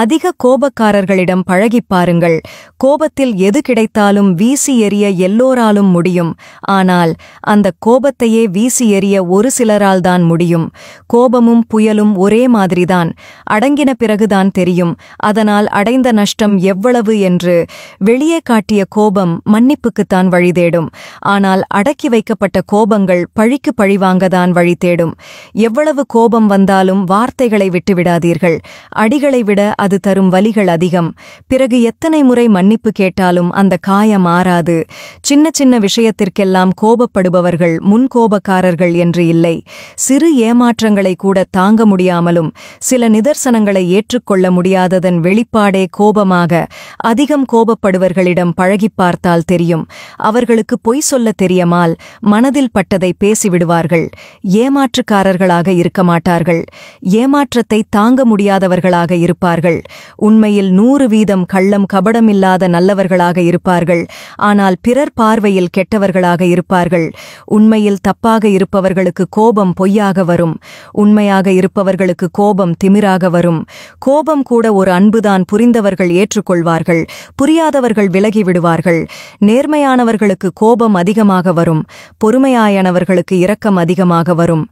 அதிக கோபக்காரர்களிடம் பழகிப் பாருங்கள் கோபத்தில் எது கிடைத்தாலும் வீசி எறிய எல்லோராலும் முடியும் ஆனால் அந்த கோபத்தையே வீசி எறிய ஒரு சிலரால் தான் முடியும் கோபமும் புயலும் ஒரே மாதிரிதான் அடங்கின பிறகுதான் தெரியும் அதனால் அடைந்த நஷ்டம் எவ்வளவு என்று வெளியே காட்டிய கோபம் மன்னிப்புக்குத்தான் வழிதேடும் ஆனால் அடக்கி வைக்கப்பட்ட கோபங்கள் பழிக்கு பழிவாங்கதான் வழி தேடும் எவ்வளவு கோபம் வந்தாலும் வார்த்தைகளை விட்டுவிடாதீர்கள் அடிகளை விட அது தரும் வலிகள் அதிகம் பிறகு எத்தனை முறை மன்னிப்பு கேட்டாலும் அந்த காயம் மாறாது சின்ன சின்ன விஷயத்திற்கெல்லாம் கோபப்படுபவர்கள் முன்கோபக்காரர்கள் என்று இல்லை சிறு ஏமாற்றங்களை கூட தாங்க முடியாமலும் சில நிதர்சனங்களை ஏற்றுக்கொள்ள முடியாததன் வெளிப்பாடே கோபமாக அதிகம் கோபப்படுவர்களிடம் பழகி பார்த்தால் தெரியும் அவர்களுக்கு பொய் சொல்ல தெரியாமல் மனதில் பட்டதை பேசிவிடுவார்கள் ஏமாற்றுக்காரர்களாக இருக்க மாட்டார்கள் ஏமாற்றத்தை தாங்க முடியாதவர்களாக இருப்பார்கள் இருப்பார்கள் உண்மையில் நூறு வீதம் கள்ளம் கபடமில்லாத நல்லவர்களாக இருப்பார்கள் ஆனால் பிறர் பார்வையில் கெட்டவர்களாக இருப்பார்கள் உண்மையில் தப்பாக இருப்பவர்களுக்கு கோபம் பொய்யாக வரும் உண்மையாக இருப்பவர்களுக்கு கோபம் திமிராக வரும் கோபம் கூட ஒரு அன்புதான் புரிந்தவர்கள் ஏற்றுக்கொள்வார்கள் புரியாதவர்கள் விலகிவிடுவார்கள் நேர்மையானவர்களுக்கு கோபம் அதிகமாக வரும் பொறுமையாயனவர்களுக்கு இரக்கம் அதிகமாக வரும்